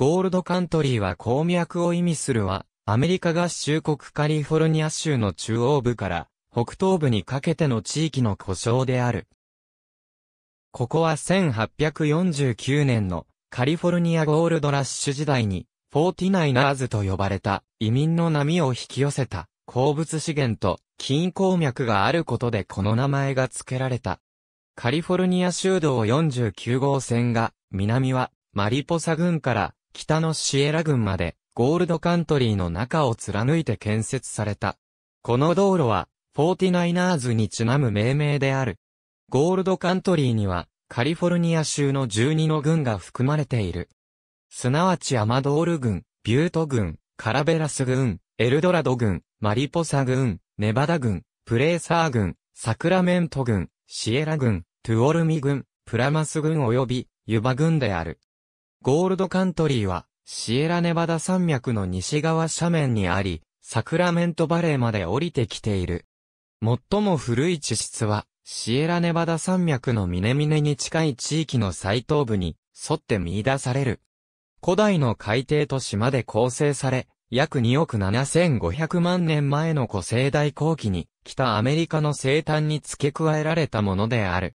ゴールドカントリーは鉱脈を意味するは、アメリカ合衆国カリフォルニア州の中央部から北東部にかけての地域の故障である。ここは1849年のカリフォルニアゴールドラッシュ時代にフォーティナイナーズと呼ばれた移民の波を引き寄せた鉱物資源と金鉱脈があることでこの名前が付けられた。カリフォルニア州道49号線が南はマリポサ郡から北のシエラ郡まで、ゴールドカントリーの中を貫いて建設された。この道路は、フォーティナイナーズにちなむ命名である。ゴールドカントリーには、カリフォルニア州の12の郡が含まれている。すなわちアマドール郡、ビュート郡、カラベラス郡、エルドラド郡、マリポサ郡、ネバダ郡、プレーサー郡、サクラメント郡、シエラ郡、トゥオルミ郡、プラマス郡及びユバ郡である。ゴールドカントリーは、シエラネバダ山脈の西側斜面にあり、サクラメントバレーまで降りてきている。最も古い地質は、シエラネバダ山脈の峰々に近い地域の最東部に沿って見出される。古代の海底と島で構成され、約2億7500万年前の古生代後期に北アメリカの生誕に付け加えられたものである。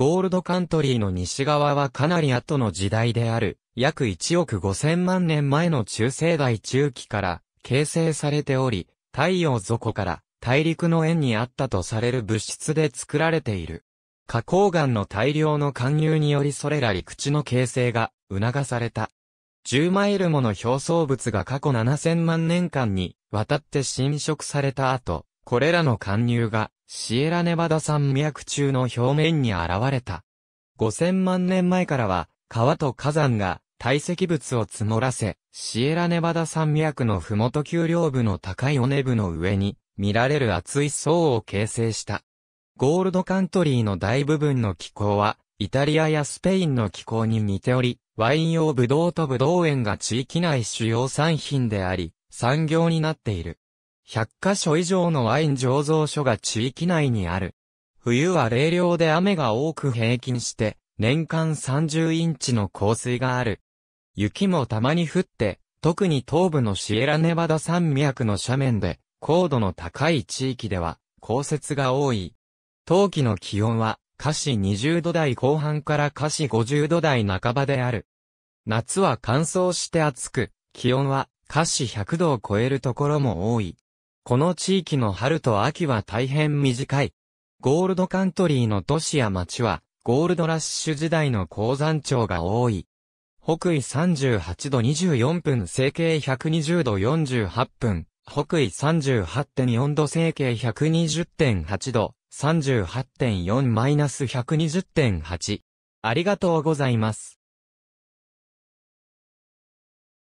ゴールドカントリーの西側はかなり後の時代である、約1億5000万年前の中世代中期から形成されており、太陽底から大陸の円にあったとされる物質で作られている。花崗岩の大量の貫入によりそれら陸地の形成が促された。10マイルもの表層物が過去7000万年間にわたって侵食された後、これらの貫入がシエラネバダ山脈中の表面に現れた。5000万年前からは、川と火山が堆積物を積もらせ、シエラネバダ山脈のふもと丘陵部の高い尾根部の上に、見られる厚い層を形成した。ゴールドカントリーの大部分の気候は、イタリアやスペインの気候に似ており、ワイン用ブドウとブドウ園が地域内主要産品であり、産業になっている。100カ所以上のワイン醸造所が地域内にある。冬は冷涼で雨が多く平均して、年間30インチの降水がある。雪もたまに降って、特に東部のシエラネバダ山脈の斜面で、高度の高い地域では、降雪が多い。冬季の気温は、華氏20度台後半から華氏50度台半ばである。夏は乾燥して暑く、気温は華氏100度を超えるところも多い。この地域の春と秋は大変短い。ゴールドカントリーの都市や町は、ゴールドラッシュ時代の鉱山町が多い。北緯38度24分、成形120度48分、北緯38.4度、西形120.8度、38.4-120.8。ありがとうございます。